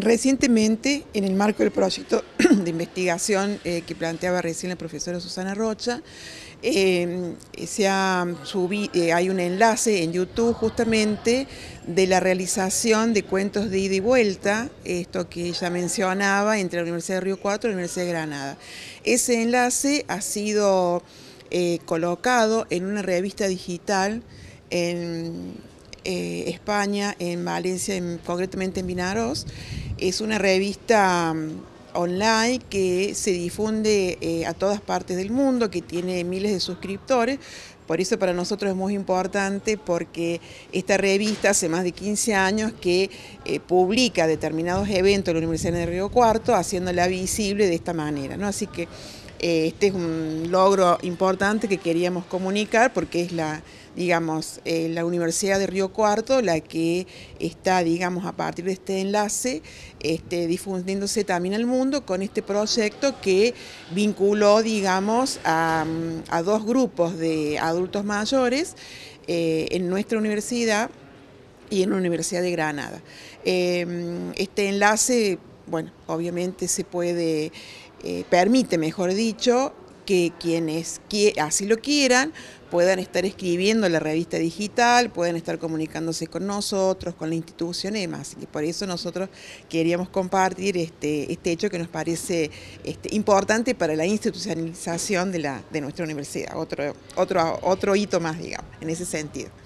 Recientemente, en el marco del proyecto de investigación eh, que planteaba recién la profesora Susana Rocha, eh, eh, hay un enlace en YouTube justamente de la realización de cuentos de ida y vuelta, esto que ella mencionaba entre la Universidad de Río Cuatro y la Universidad de Granada. Ese enlace ha sido colocado en una revista digital en eh, España, en Valencia, concretamente en Vinaros. Es una revista mm, online que se difunde eh, a todas partes del mundo, que tiene miles de suscriptores. Por eso para nosotros es muy importante porque esta revista hace más de 15 años que eh, publica determinados eventos en la Universidad de Río Cuarto, haciéndola visible de esta manera. Así que eh, este es un logro importante que queríamos comunicar porque es la, digamos, eh, la Universidad de Río Cuarto la que está, digamos, a partir de este enlace, este, difundiéndose también al mundo con este proyecto que vinculó, digamos, a, dos grupos de adultos mayores eh, en nuestra universidad y en la Universidad de Granada. este enlace bueno, obviamente se puede, eh, permite, mejor dicho, que quienes así lo quieran puedan estar escribiendo la revista digital, puedan estar comunicándose con nosotros, con la institución y más Y por eso nosotros queríamos compartir este, este hecho que nos parece este, importante para la institucionalización de, nuestra universidad, otro, otro hito más, digamos, en ese sentido.